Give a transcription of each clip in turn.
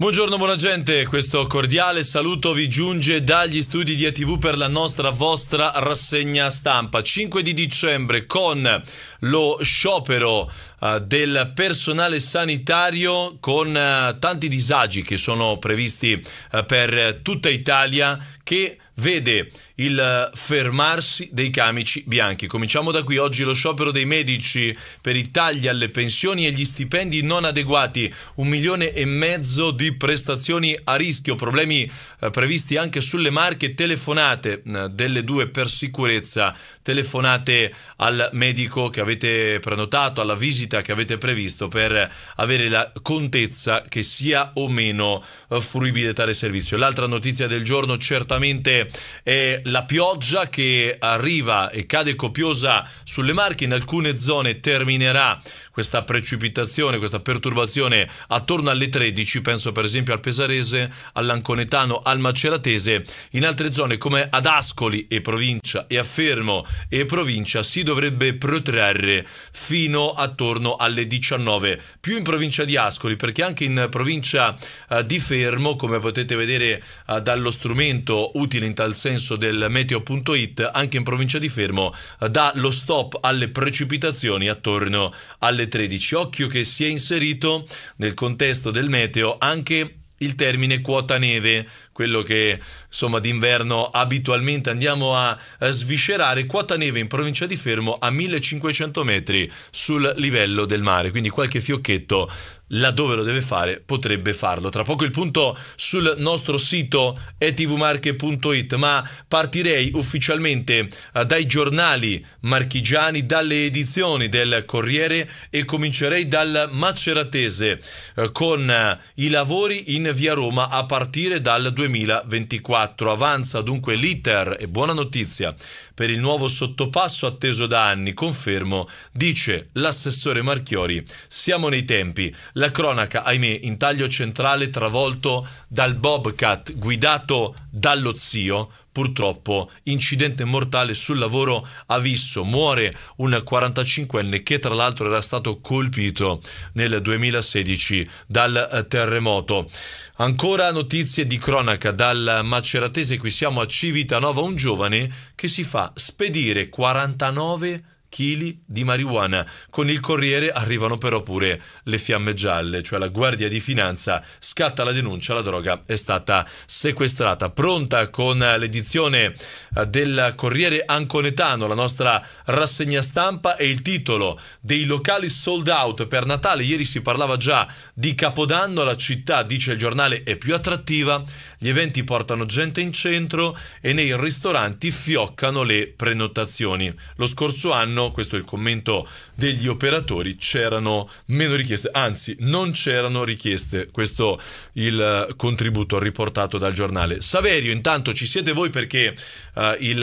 Buongiorno buona gente, questo cordiale saluto vi giunge dagli studi di ATV per la nostra vostra rassegna stampa. 5 di dicembre con lo sciopero eh, del personale sanitario con eh, tanti disagi che sono previsti eh, per tutta Italia che vede il fermarsi dei camici bianchi. Cominciamo da qui. Oggi lo sciopero dei medici per i tagli alle pensioni e gli stipendi non adeguati. Un milione e mezzo di prestazioni a rischio. Problemi previsti anche sulle marche telefonate delle due per sicurezza. Telefonate al medico che avete prenotato, alla visita visita che avete previsto per avere la contezza che sia o meno eh, fruibile tale servizio. L'altra notizia del giorno certamente è la pioggia che arriva e cade copiosa sulle Marche, in alcune zone terminerà questa precipitazione, questa perturbazione attorno alle 13, penso per esempio al Pesarese, all'Anconetano, al Maceratese, in altre zone come ad Ascoli e provincia e a Fermo e provincia si dovrebbe protrarre fino attorno intorno alle 19, più in provincia di Ascoli, perché anche in provincia eh, di Fermo, come potete vedere eh, dallo strumento utile in tal senso del meteo.it, anche in provincia di Fermo eh, dà lo stop alle precipitazioni attorno alle 13. Occhio che si è inserito nel contesto del meteo anche il termine quota neve, quello che insomma d'inverno abitualmente andiamo a sviscerare, quota neve in provincia di Fermo a 1500 metri sul livello del mare, quindi qualche fiocchetto laddove lo deve fare potrebbe farlo. Tra poco il punto sul nostro sito etvmarche.it, ma partirei ufficialmente eh, dai giornali marchigiani, dalle edizioni del Corriere e comincerei dal Maceratese eh, con eh, i lavori in via Roma a partire dal 2020. 2024. Avanza dunque l'iter e buona notizia per il nuovo sottopasso atteso da anni, confermo, dice l'assessore Marchiori, siamo nei tempi. La cronaca, ahimè, in taglio centrale travolto dal Bobcat guidato dallo zio, purtroppo incidente mortale sul lavoro a Visso. Muore un 45enne che tra l'altro era stato colpito nel 2016 dal eh, terremoto. Ancora notizie di cronaca dal Maceratese, qui siamo a Civitanova, un giovane che si fa spedire 49 chili di marijuana. Con il Corriere arrivano però pure le fiamme gialle, cioè la Guardia di Finanza scatta la denuncia, la droga è stata sequestrata. Pronta con l'edizione eh, del Corriere Anconetano, la nostra rassegna stampa e il titolo dei locali sold out per Natale. Ieri si parlava già di Capodanno, la città, dice il giornale, è più attrattiva, gli eventi portano gente in centro e nei ristoranti fioccano le prenotazioni. Lo scorso anno anno, questo è il commento degli operatori, c'erano meno richieste, anzi non c'erano richieste, questo il eh, contributo riportato dal giornale. Saverio, intanto ci siete voi perché uh, il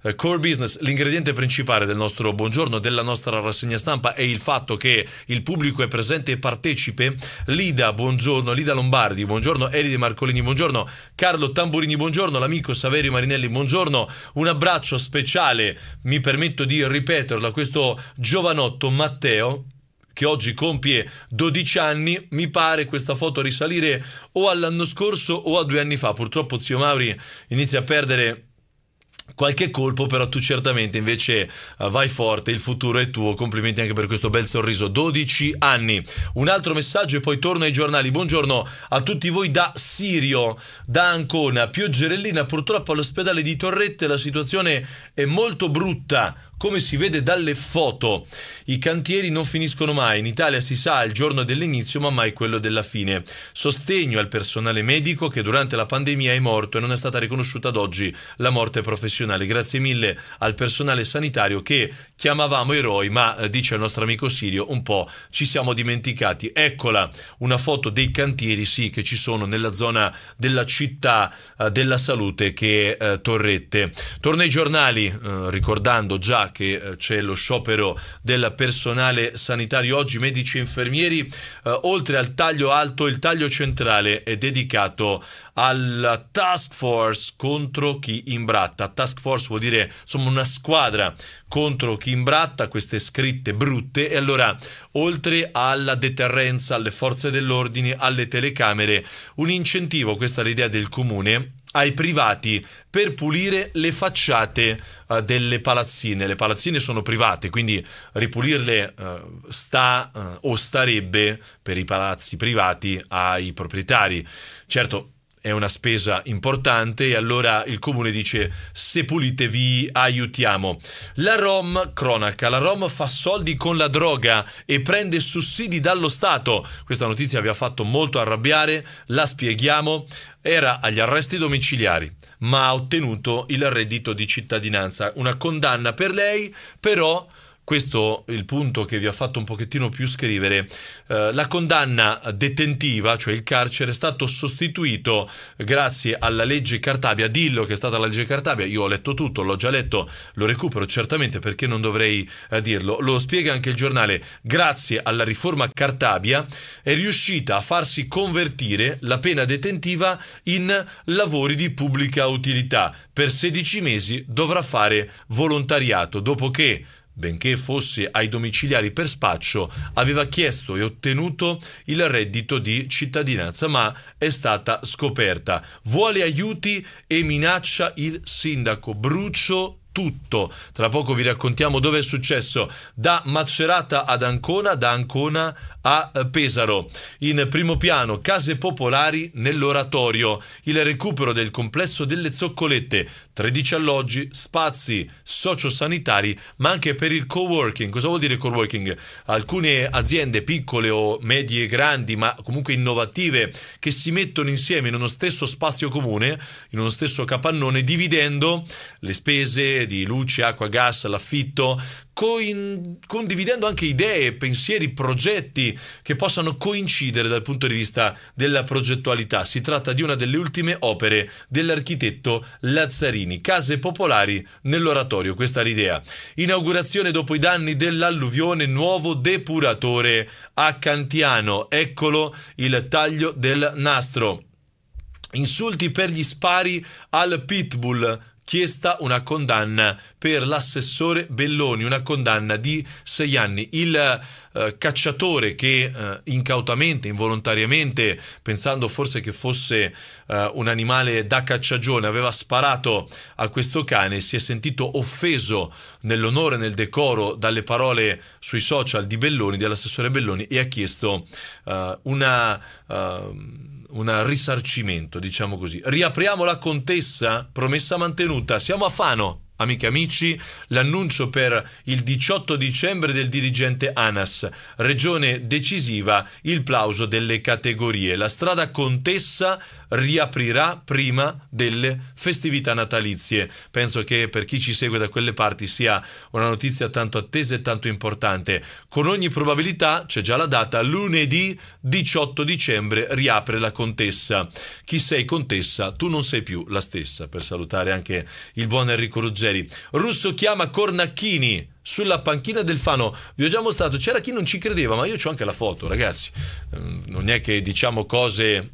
uh, core business, l'ingrediente principale del nostro buongiorno, della nostra rassegna stampa è il fatto che il pubblico è presente e partecipe. Lida, buongiorno, Lida Lombardi, buongiorno, Elide Marcolini, buongiorno, Carlo Tamburini, buongiorno, l'amico Saverio Marinelli, buongiorno, un abbraccio speciale, mi permetto di ripetere ripeterlo questo giovanotto Matteo che oggi compie 12 anni, mi pare questa foto risalire o all'anno scorso o a due anni fa. Purtroppo zio Mauri inizia a perdere qualche colpo, però tu certamente invece eh, vai forte, il futuro è tuo, complimenti anche per questo bel sorriso, 12 anni. Un altro messaggio e poi torno ai giornali, buongiorno a tutti voi da Sirio, da Ancona, Pioggerellina, purtroppo all'ospedale di Torrette la situazione è molto brutta, come si vede dalle foto, i cantieri non finiscono mai. In Italia si sa il giorno dell'inizio, ma mai quello della fine. Sostegno al personale medico che durante la pandemia è morto e non è stata riconosciuta ad oggi la morte professionale. Grazie mille al personale sanitario che chiamavamo eroi, ma eh, dice il nostro amico Sirio, un po' ci siamo dimenticati. Eccola una foto dei cantieri, sì, che ci sono nella zona della città eh, della salute che è eh, Torrette. Torna ai giornali, ricordando già che eh, c'è lo sciopero del personale sanitario oggi, medici e infermieri, eh, oltre al taglio alto, il taglio centrale è dedicato alla task force contro chi imbratta. Task force vuol dire insomma una squadra contro chi imbratta queste scritte brutte e allora oltre alla deterrenza alle forze dell'ordine, alle telecamere, un incentivo, questa è l'idea del comune ai privati per pulire le facciate uh, delle palazzine. Le palazzine sono private, quindi ripulirle uh, sta uh, o starebbe per i palazzi privati ai proprietari. Certo, è una spesa importante e allora il comune dice se pulite vi aiutiamo. La Rom, cronaca, la Rom fa soldi con la droga e prende sussidi dallo Stato. Questa notizia vi ha fatto molto arrabbiare, la spieghiamo. Era agli arresti domiciliari, ma ha ottenuto il reddito di cittadinanza. Una condanna per lei, però questo è il punto che vi ha fatto un pochettino più scrivere, eh, la condanna detentiva, cioè il carcere, è stato sostituito grazie alla legge Cartabia, dillo che è stata la legge Cartabia, io ho letto tutto, l'ho già letto, lo recupero certamente perché non dovrei eh, dirlo, lo spiega anche il giornale, grazie alla riforma Cartabia è riuscita a farsi convertire la pena detentiva in lavori di pubblica utilità, per 16 mesi dovrà fare volontariato, dopo che benché fosse ai domiciliari per spaccio, aveva chiesto e ottenuto il reddito di cittadinanza, ma è stata scoperta. Vuole aiuti e minaccia il sindaco. Brucio tutto. Tra poco vi raccontiamo dove è successo. Da Macerata ad Ancona, da Ancona a a Pesaro. In primo piano Case Popolari nell'Oratorio, il recupero del complesso delle Zoccolette, 13 alloggi, spazi sociosanitari, ma anche per il coworking. Cosa vuol dire coworking? Alcune aziende piccole o medie, grandi, ma comunque innovative, che si mettono insieme in uno stesso spazio comune, in uno stesso capannone, dividendo le spese di luce, acqua, gas, l'affitto, condividendo anche idee, pensieri, progetti, che possano coincidere dal punto di vista della progettualità. Si tratta di una delle ultime opere dell'architetto Lazzarini, Case Popolari nell'oratorio, questa è l'idea. Inaugurazione dopo i danni dell'alluvione, nuovo depuratore a Cantiano, eccolo il taglio del nastro. Insulti per gli spari al pitbull chiesta una condanna per l'assessore Belloni, una condanna di sei anni. Il eh, cacciatore che eh, incautamente, involontariamente, pensando forse che fosse eh, un animale da cacciagione, aveva sparato a questo cane, si è sentito offeso nell'onore, nel decoro, dalle parole sui social di Belloni, dell'assessore Belloni, e ha chiesto eh, una... Ehm, un risarcimento, diciamo così. Riapriamo la contessa, promessa mantenuta. Siamo a Fano. Amiche e amici, l'annuncio per il 18 dicembre del dirigente ANAS, regione decisiva, il plauso delle categorie. La strada Contessa riaprirà prima delle festività natalizie. Penso che per chi ci segue da quelle parti sia una notizia tanto attesa e tanto importante. Con ogni probabilità, c'è già la data, lunedì 18 dicembre riapre la Contessa. Chi sei Contessa, tu non sei più la stessa. Per salutare anche il buon Enrico Ruggeri ieri. Russo chiama Cornacchini sulla panchina del Fano. Vi ho già mostrato, c'era chi non ci credeva, ma io ho anche la foto, ragazzi. Ehm, non è che diciamo cose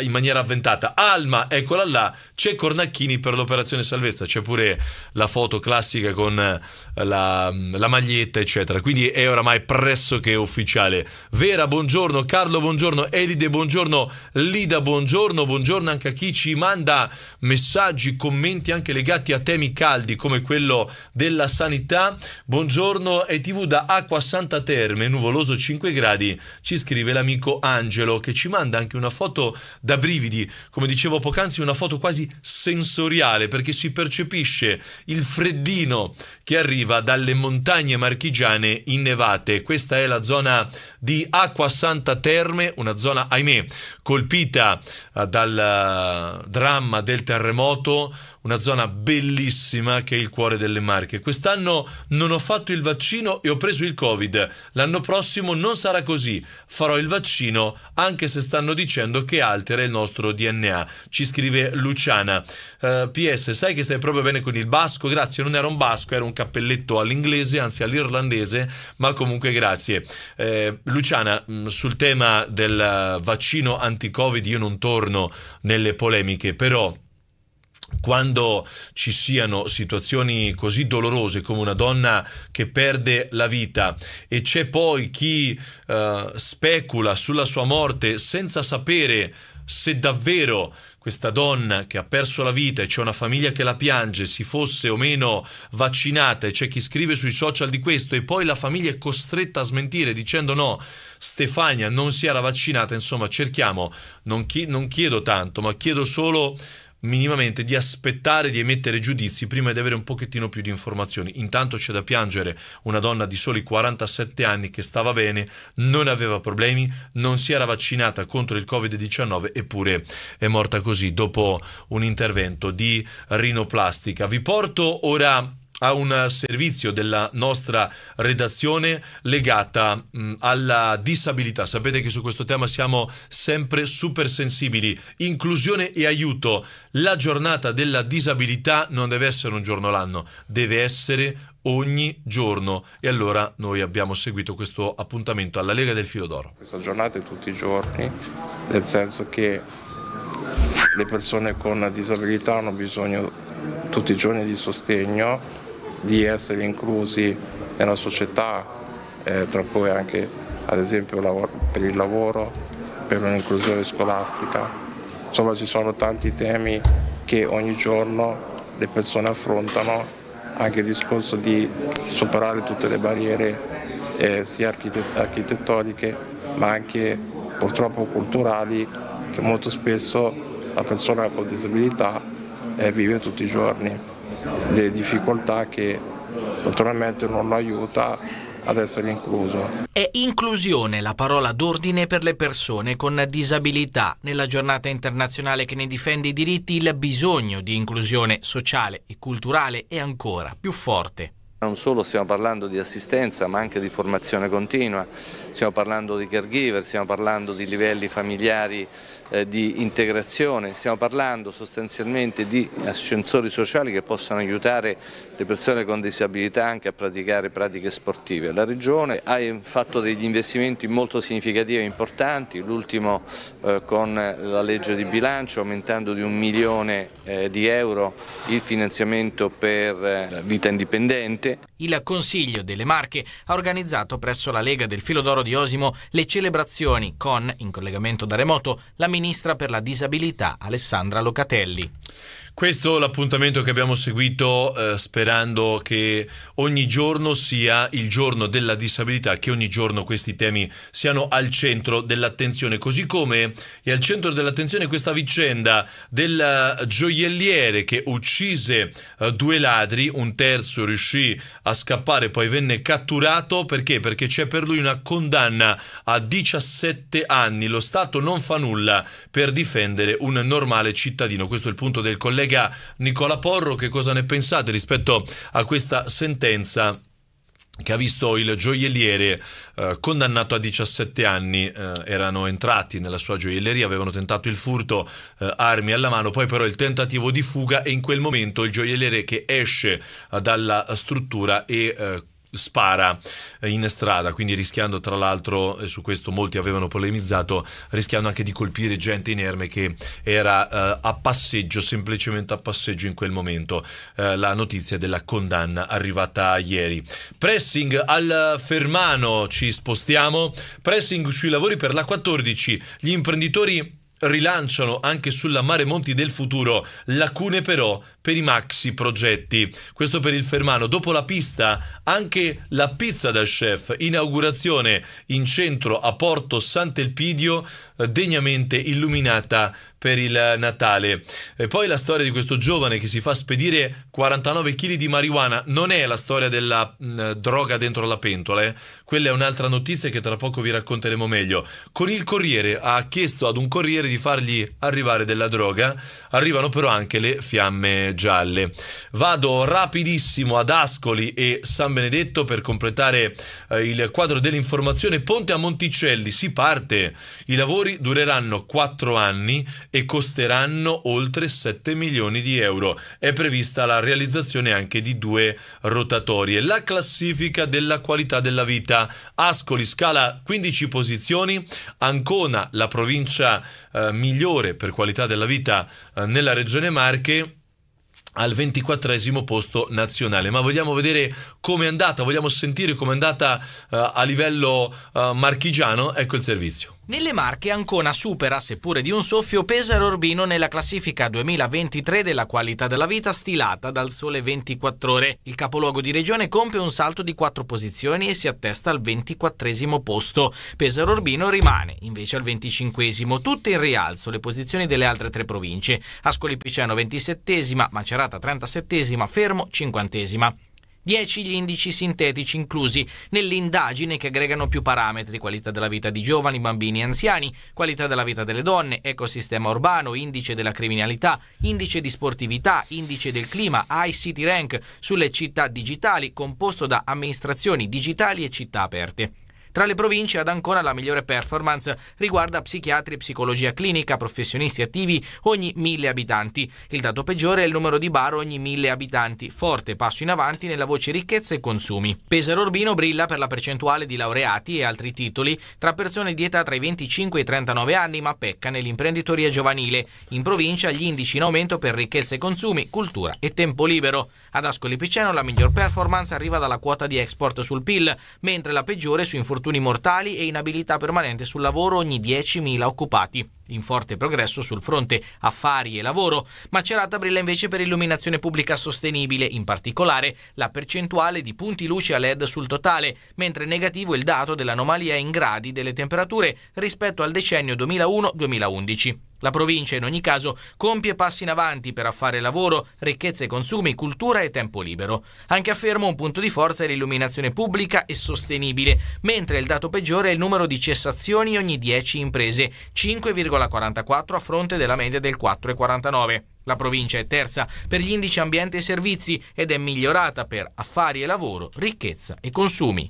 in maniera avventata. Alma, eccola là, c'è Cornacchini per l'operazione salvezza, c'è pure la foto classica con eh, la, la, maglietta, eccetera. Quindi è oramai pressoché ufficiale. Vera, buongiorno, Carlo, buongiorno, Elide, buongiorno, Lida, buongiorno, buongiorno anche a chi ci manda messaggi, commenti anche legati a temi caldi come quello della sanità. Buongiorno e TV da Acqua Santa Terme, nuvoloso 5 gradi, ci scrive l'amico Angelo che ci manda anche una foto da brividi, come dicevo poc'anzi, una foto quasi sensoriale perché si percepisce il freddino che arriva dalle montagne marchigiane innevate. Questa è la zona di Acqua Santa Terme, una zona, ahimè, colpita eh, dal eh, dramma del terremoto, una zona bellissima che è il cuore delle Marche. Quest'anno non non ho fatto il vaccino e ho preso il Covid. L'anno prossimo non sarà così. Farò il vaccino anche se stanno dicendo che altera il nostro DNA. Ci scrive Luciana. Uh, eh, PS, sai che stai proprio bene con il basco? Grazie, non era un basco, era un cappelletto all'inglese, anzi all'irlandese, ma comunque grazie. Eh, Luciana, mm, sul tema del vaccino anti-Covid io non torno nelle polemiche, però quando ci siano situazioni così dolorose come una donna che perde la vita e c'è poi chi eh, specula sulla sua morte senza sapere se davvero questa donna che ha perso la vita e c'è una famiglia che la piange, si fosse o meno vaccinata e c'è chi scrive sui social di questo e poi la famiglia è costretta a smentire dicendo no, Stefania non si era vaccinata, insomma cerchiamo, non, chi non chiedo tanto, ma chiedo solo minimamente di aspettare di emettere giudizi prima di avere un pochettino più di informazioni. Intanto c'è da piangere una donna di soli 47 anni che stava bene, non aveva problemi, non si era vaccinata contro il Covid-19 eppure è morta così dopo un intervento di rinoplastica. Vi porto ora a un servizio della nostra redazione legata mh, alla disabilità. Sapete che su questo tema siamo sempre super sensibili. Inclusione e aiuto. La giornata della disabilità non deve essere un giorno l'anno, deve essere ogni giorno. E allora noi abbiamo seguito questo appuntamento alla Lega del Filo d'Oro. Questa giornata è tutti i giorni, nel senso che le persone con disabilità hanno bisogno tutti i giorni di sostegno di essere inclusi nella società, eh, tra cui anche ad esempio per il lavoro, per un'inclusione scolastica. Insomma ci sono tanti temi che ogni giorno le persone affrontano, anche il discorso di superare tutte le barriere eh, sia architettoniche ma anche purtroppo culturali che molto spesso la persona con disabilità eh, vive tutti i giorni le difficoltà che naturalmente non lo aiuta ad essere incluso. È inclusione la parola d'ordine per le persone con disabilità. Nella giornata internazionale che ne difende i diritti, il bisogno di inclusione sociale e culturale è ancora più forte. Non solo stiamo parlando di assistenza ma anche di formazione continua, stiamo parlando di caregiver, stiamo parlando di livelli familiari eh, di integrazione, stiamo parlando sostanzialmente di ascensori sociali che possano aiutare le persone con disabilità anche a praticare pratiche sportive. La Regione ha eh, fatto degli investimenti molto significativi e importanti, l'ultimo eh, con la legge di bilancio aumentando di un milione eh, di euro il finanziamento per eh, vita indipendente Marche. Il Consiglio delle Marche ha organizzato presso la Lega del Filo d'Oro di Osimo le celebrazioni con, in collegamento da remoto, la Ministra per la Disabilità Alessandra Locatelli. Questo è l'appuntamento che abbiamo seguito eh, sperando che ogni giorno sia il giorno della disabilità, che ogni giorno questi temi siano al centro dell'attenzione, così come è al centro dell'attenzione questa vicenda del eh, gioielliere che uccise eh, due ladri, un terzo riuscì a scappare, poi venne catturato perché? Perché c'è per lui una condanna a 17 anni, lo Stato non fa nulla per difendere un normale cittadino, questo è il punto del collega collega Nicola Porro, che cosa ne pensate rispetto a questa sentenza? che ha visto il gioielliere eh, condannato a 17 anni, eh, erano entrati nella sua gioielleria, avevano tentato il furto, eh, armi alla mano, poi però il tentativo di fuga e in quel momento il gioielliere che esce dalla struttura e eh, spara in strada, quindi rischiando tra l'altro, e su questo molti avevano polemizzato, rischiando anche di colpire gente inerme che era eh, a passeggio, semplicemente a passeggio in quel momento. Eh, la notizia della condanna arrivata ieri. Pressing al Fermano, ci spostiamo. Pressing sui lavori per la 14. Gli imprenditori rilanciano anche sulla Mare Monti del futuro, lacune però per i maxi progetti. Questo per il Fermano. Dopo la pista, anche la pizza dal chef, inaugurazione in centro a Porto Sant'Elpidio, eh, degnamente illuminata per il Natale. E poi la storia di questo giovane che si fa spedire 49 kg di marijuana non è la storia della mh, mm, droga dentro la pentola, eh? quella è un'altra notizia che tra poco vi racconteremo meglio. Con il Corriere ha chiesto ad un corriere di fargli arrivare della droga, arrivano però anche le fiamme gialle. Vado rapidissimo ad Ascoli e San Benedetto per completare eh, il quadro dell'informazione. Ponte a Monticelli si parte, i lavori dureranno 4 anni e costeranno oltre 7 milioni di euro. È prevista la realizzazione anche di due rotatorie. La classifica della qualità della vita. Ascoli scala 15 posizioni, Ancona la provincia eh, migliore per qualità della vita eh, nella regione Marche al 24 posto nazionale. Ma vogliamo vedere com'è andata, vogliamo sentire com'è andata uh, a livello uh, marchigiano. Ecco il servizio. Nelle Marche Ancona supera, seppure di un soffio, Pesaro Urbino nella classifica 2023 della qualità della vita stilata dal Sole 24 Ore. Il capoluogo di regione compie un salto di quattro posizioni e si attesta al 24 posto. Pesaro Urbino rimane invece al 25 tutte in rialzo le posizioni delle altre tre province. Ascoli Piceno 27 Macerata 37 Fermo 50 10 gli indici sintetici inclusi nell'indagine che aggregano più parametri, qualità della vita di giovani, bambini e anziani, qualità della vita delle donne, ecosistema urbano, indice della criminalità, indice di sportività, indice del clima, ICT rank sulle città digitali, composto da amministrazioni digitali e città aperte. Tra le province ad ancora la migliore performance riguarda psichiatri e psicologia clinica, professionisti attivi ogni mille abitanti. Il dato peggiore è il numero di bar ogni mille abitanti, forte passo in avanti nella voce ricchezza e consumi. Pesaro Urbino brilla per la percentuale di laureati e altri titoli tra persone di età tra i 25 e i 39 anni, ma pecca nell'imprenditoria giovanile. In provincia gli indici in aumento per ricchezza e consumi, cultura e tempo libero. Ad Ascoli Piceno la miglior performance arriva dalla quota di export sul PIL, mentre la peggiore su infortuni infortuni mortali e inabilità permanente sul lavoro ogni 10.000 occupati. In forte progresso sul fronte affari e lavoro, Macerata brilla invece per illuminazione pubblica sostenibile, in particolare la percentuale di punti luce a LED sul totale, mentre negativo il dato dell'anomalia in gradi delle temperature rispetto al decennio 2001-2011. La provincia, in ogni caso, compie passi in avanti per affare lavoro, ricchezze e consumi, cultura e tempo libero. Anche a Fermo un punto di forza è l'illuminazione pubblica e sostenibile, mentre il dato peggiore è il numero di cessazioni ogni 10 imprese, 5,44 a fronte della media del 4,49. La provincia è terza per gli indici ambiente e servizi ed è migliorata per affari e lavoro, ricchezza e consumi.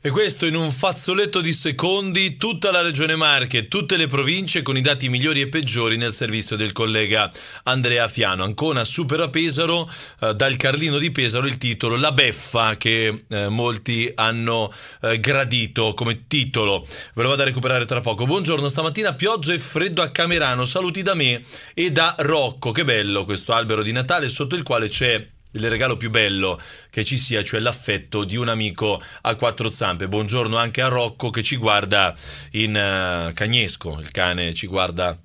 E questo in un fazzoletto di secondi tutta la regione Marche, tutte le province con i dati migliori e peggiori nel servizio del collega Andrea Fiano. Ancona supera Pesaro, eh, dal Carlino di Pesaro il titolo La beffa che eh, molti hanno eh, gradito come titolo. Ve lo vado a recuperare tra poco. Buongiorno, stamattina pioggia e freddo a Camerano, saluti da me e da Rocco. Che bello questo albero di Natale sotto il quale c'è il regalo più bello che ci sia, cioè l'affetto di un amico a quattro zampe. Buongiorno anche a Rocco che ci guarda in uh, Cagnesco, il cane ci guarda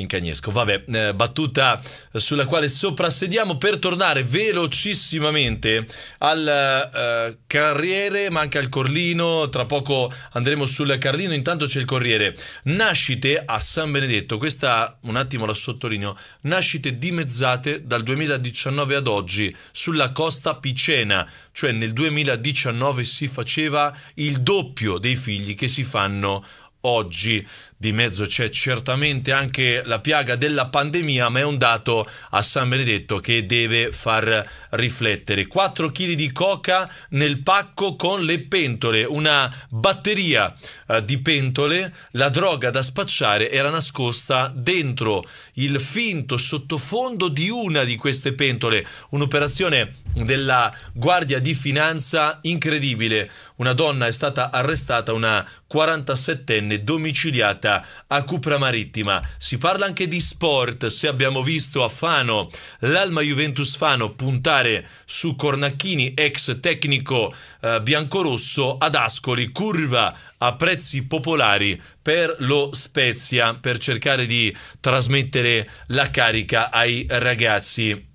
in cagnesco. Vabbè, eh, battuta sulla quale soprassediamo per tornare velocissimamente al eh, Carriere, manca il Corlino, tra poco andremo sul Carlino, intanto c'è il Corriere. Nascite a San Benedetto, questa un attimo la sottolineo, nascite dimezzate dal 2019 ad oggi sulla costa Picena, cioè nel 2019 si faceva il doppio dei figli che si fanno oggi di mezzo c'è certamente anche la piaga della pandemia, ma è un dato a San Benedetto che deve far riflettere. 4 kg di coca nel pacco con le pentole, una batteria eh, di pentole, la droga da spacciare era nascosta dentro il finto sottofondo di una di queste pentole, un'operazione della Guardia di Finanza incredibile. Una donna è stata arrestata, una 47enne domiciliata a Cupra Marittima. Si parla anche di sport, se abbiamo visto a Fano l'Alma Juventus Fano puntare su Cornacchini, ex tecnico eh, biancorosso, ad Ascoli, curva a prezzi popolari per lo Spezia, per cercare di trasmettere la carica ai ragazzi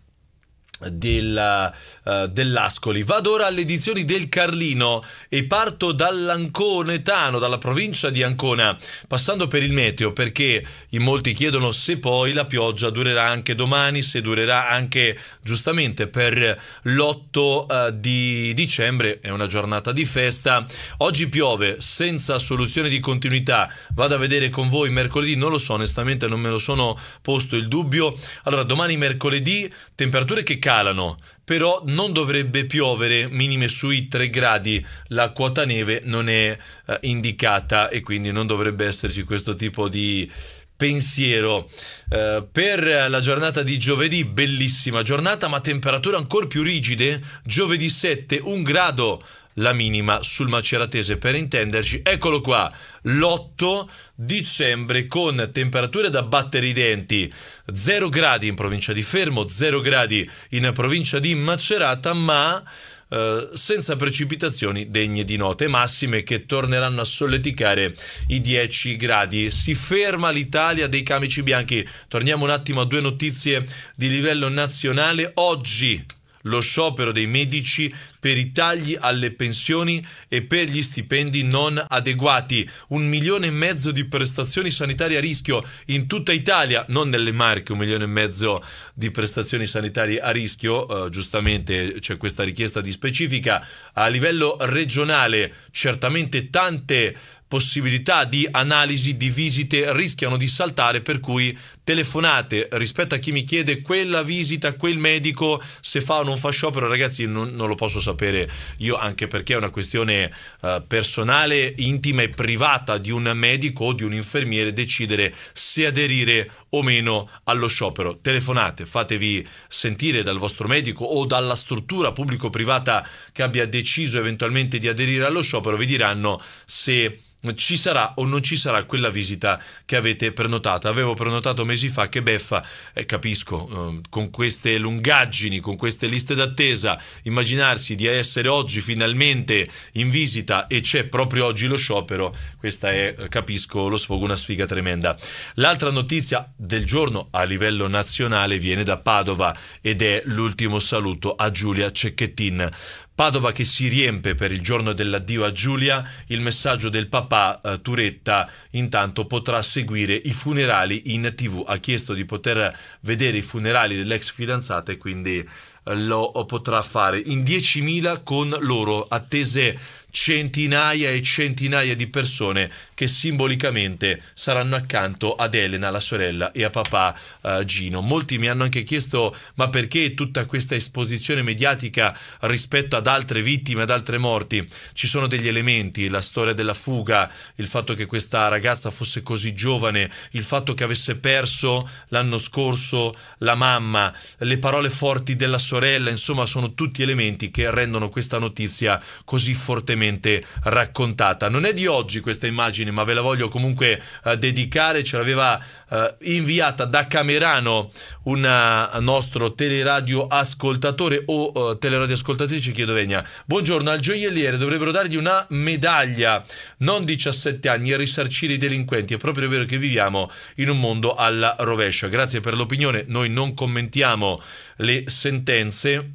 della, uh, eh, dell'Ascoli. Vado ora alle edizioni del Carlino e parto dall'Anconetano, dalla provincia di Ancona, passando per il meteo perché in molti chiedono se poi la pioggia durerà anche domani, se durerà anche giustamente per l'8 uh, eh, di dicembre, è una giornata di festa. Oggi piove senza soluzione di continuità, vado a vedere con voi mercoledì, non lo so onestamente, non me lo sono posto il dubbio. Allora domani mercoledì temperature che calano, però non dovrebbe piovere minime sui 3 gradi, la quota neve non è eh, indicata e quindi non dovrebbe esserci questo tipo di pensiero. Eh, per la giornata di giovedì, bellissima giornata, ma temperature ancora più rigide, giovedì 7, 1 grado la minima sul Maceratese per intenderci. Eccolo qua, l'8 dicembre con temperature da battere i denti, 0 gradi in provincia di Fermo, 0 gradi in provincia di Macerata, ma eh, senza precipitazioni degne di note massime che torneranno a solleticare i 10 gradi. Si ferma l'Italia dei camici bianchi. Torniamo un attimo a due notizie di livello nazionale. Oggi lo sciopero dei medici per i tagli alle pensioni e per gli stipendi non adeguati. Un milione e mezzo di prestazioni sanitarie a rischio in tutta Italia, non nelle Marche, un milione e mezzo di prestazioni sanitarie a rischio, eh, giustamente c'è questa richiesta di specifica. A livello regionale certamente tante possibilità di analisi, di visite rischiano di saltare, per cui telefonate rispetto a chi mi chiede quella visita, quel medico, se fa o non fa sciopero, ragazzi non, non lo posso sapere io, anche perché è una questione uh, personale, intima e privata di un medico o di un infermiere decidere se aderire o meno allo sciopero. Telefonate, fatevi sentire dal vostro medico o dalla struttura pubblico-privata che abbia deciso eventualmente di aderire allo sciopero, vi diranno se ci sarà o non ci sarà quella visita che avete prenotato. Avevo prenotato mesi fa che beffa, eh, capisco, eh, con queste lungaggini, con queste liste d'attesa, immaginarsi di essere oggi finalmente in visita e c'è proprio oggi lo sciopero, questa è, eh, capisco, lo sfogo, una sfiga tremenda. L'altra notizia del giorno a livello nazionale viene da Padova ed è l'ultimo saluto a Giulia Cecchettin Padova che si riempie per il giorno dell'addio a Giulia, il messaggio del papà eh, Turetta intanto potrà seguire i funerali in tv, ha chiesto di poter vedere i funerali dell'ex fidanzata e quindi eh, lo potrà fare in 10.000 con loro attese centinaia e centinaia di persone che simbolicamente saranno accanto ad Elena, la sorella, e a papà eh, Gino. Molti mi hanno anche chiesto ma perché tutta questa esposizione mediatica rispetto ad altre vittime, ad altre morti? Ci sono degli elementi, la storia della fuga, il fatto che questa ragazza fosse così giovane, il fatto che avesse perso l'anno scorso la mamma, le parole forti della sorella, insomma sono tutti elementi che rendono questa notizia così fortemente raccontata. Non è di oggi questa immagine immagini, ma ve la voglio comunque eh, dedicare, ce l'aveva eh, inviata da Camerano un eh, nostro teleradio ascoltatore o eh, teleradio ascoltatrice, chiedo Venia. Buongiorno, al gioielliere dovrebbero dargli una medaglia, non 17 anni, a risarcire i delinquenti. È proprio vero che viviamo in un mondo alla rovescia. Grazie per l'opinione, noi non commentiamo le sentenze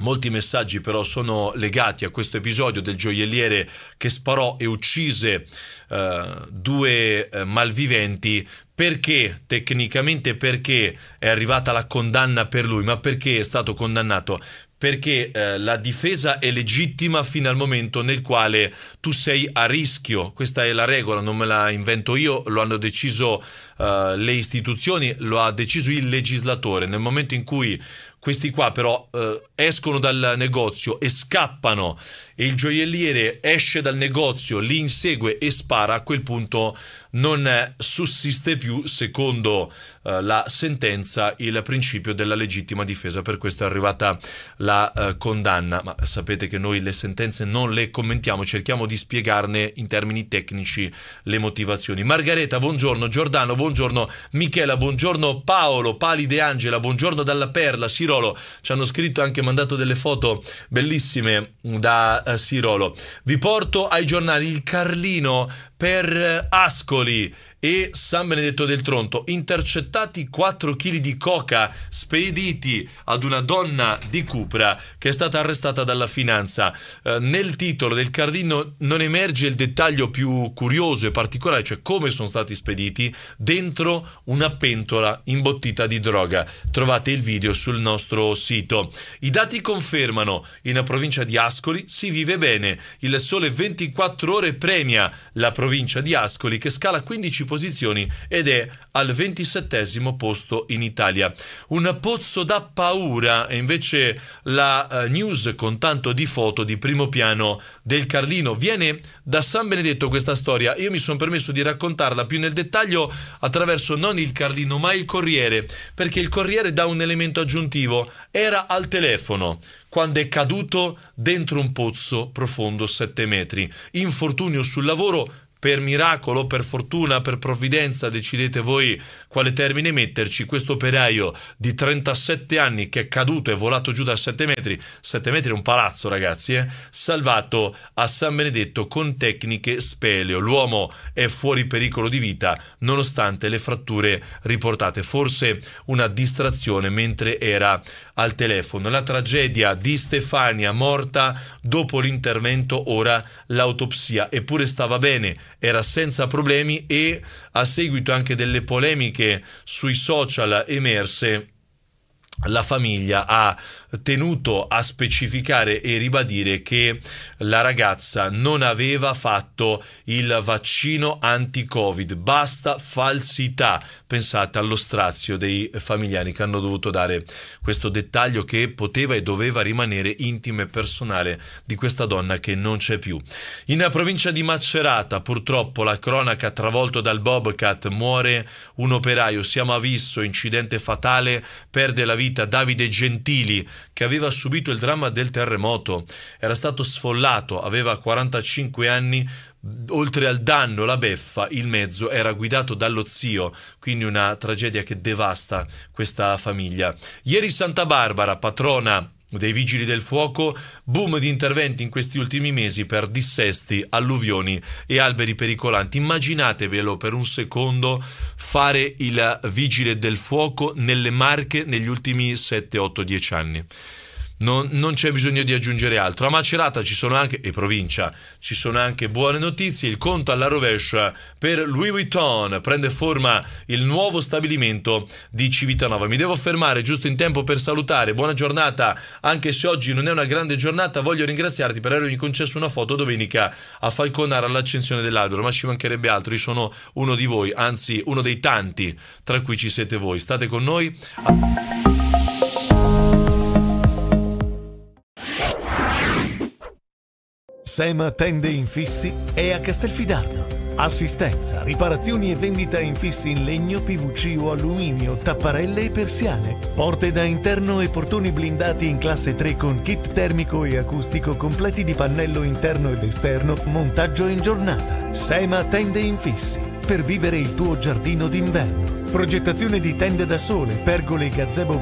Molti messaggi però sono legati a questo episodio del gioielliere che sparò e uccise uh, due uh, malviventi perché tecnicamente perché è arrivata la condanna per lui, ma perché è stato condannato? Perché uh, la difesa è legittima fino al momento nel quale tu sei a rischio. Questa è la regola, non me la invento io, lo hanno deciso eh, le istituzioni, lo ha deciso il legislatore. Nel momento in cui questi qua però eh, escono dal negozio e scappano e il gioielliere esce dal negozio, li insegue e spara, a quel punto non sussiste più, secondo eh, la sentenza, il principio della legittima difesa. Per questo è arrivata la eh, condanna. Ma sapete che noi le sentenze non le commentiamo, cerchiamo di spiegarne in termini tecnici le motivazioni. Margareta, buongiorno. Giordano, buongiorno buongiorno Michela, buongiorno Paolo, Palide Angela, buongiorno Dalla Perla, Sirolo, ci hanno scritto e anche mandato delle foto bellissime da eh, Sirolo. Vi porto ai giornali il Carlino per eh, Ascoli e San Benedetto del Tronto, intercettati 4 kg di coca spediti ad una donna di Cupra che è stata arrestata dalla finanza. Eh, nel titolo del Cardino non emerge il dettaglio più curioso e particolare, cioè come sono stati spediti dentro una pentola imbottita di droga. Trovate il video sul nostro sito. I dati confermano, in provincia di Ascoli si vive bene, il sole 24 ore premia la provincia di Ascoli che scala 15% posizioni ed è al 27 posto in Italia. Un pozzo da paura e invece la eh, news con tanto di foto di primo piano del Carlino viene da San Benedetto questa storia. Io mi sono permesso di raccontarla più nel dettaglio attraverso non il Carlino ma il Corriere, perché il Corriere dà un elemento aggiuntivo. Era al telefono quando è caduto dentro un pozzo profondo 7 metri. Infortunio sul lavoro per miracolo, per fortuna, per provvidenza, decidete voi quale termine metterci, questo operaio di 37 anni che è caduto e volato giù da 7 metri, 7 metri è un palazzo ragazzi, eh? salvato a San Benedetto con tecniche speleo. L'uomo è fuori pericolo di vita nonostante le fratture riportate, forse una distrazione mentre era al telefono. La tragedia di Stefania morta dopo l'intervento, ora l'autopsia, eppure stava bene era senza problemi e a seguito anche delle polemiche sui social emerse la famiglia ha tenuto a specificare e ribadire che la ragazza non aveva fatto il vaccino anti-Covid. Basta falsità, pensate allo strazio dei familiari che hanno dovuto dare questo dettaglio che poteva e doveva rimanere intimo e personale di questa donna che non c'è più. In provincia di Macerata, purtroppo la cronaca travolto dal Bobcat muore un operaio, siamo a Visso, incidente fatale, perde la vita Davide Gentili che aveva subito il dramma del terremoto, era stato sfollato, aveva 45 anni, Oltre al danno, la beffa, il mezzo era guidato dallo zio, quindi una tragedia che devasta questa famiglia. Ieri Santa Barbara, patrona dei vigili del fuoco, boom di interventi in questi ultimi mesi per dissesti, alluvioni e alberi pericolanti. Immaginatevelo per un secondo fare il vigile del fuoco nelle Marche negli ultimi 7, 8, 10 anni non, non c'è bisogno di aggiungere altro. A Macerata ci sono anche, e provincia, ci sono anche buone notizie, il conto alla rovescia per Louis Vuitton prende forma il nuovo stabilimento di Civitanova. Mi devo fermare giusto in tempo per salutare, buona giornata, anche se oggi non è una grande giornata, voglio ringraziarti per avermi concesso una foto domenica a Falconara all'accensione dell'albero, ma ci mancherebbe altro, io sono uno di voi, anzi uno dei tanti tra cui ci siete voi. State con noi. SEMA Tende Infissi è a Castelfidardo. Assistenza, riparazioni e vendita infissi in legno, PVC o alluminio, tapparelle e persiane, porte da interno e portoni blindati in classe 3 con kit termico e acustico completi di pannello interno ed esterno, montaggio in giornata. SEMA Tende Infissi per vivere il tuo giardino d'inverno. Progettazione di tende da sole, pergole e gazebo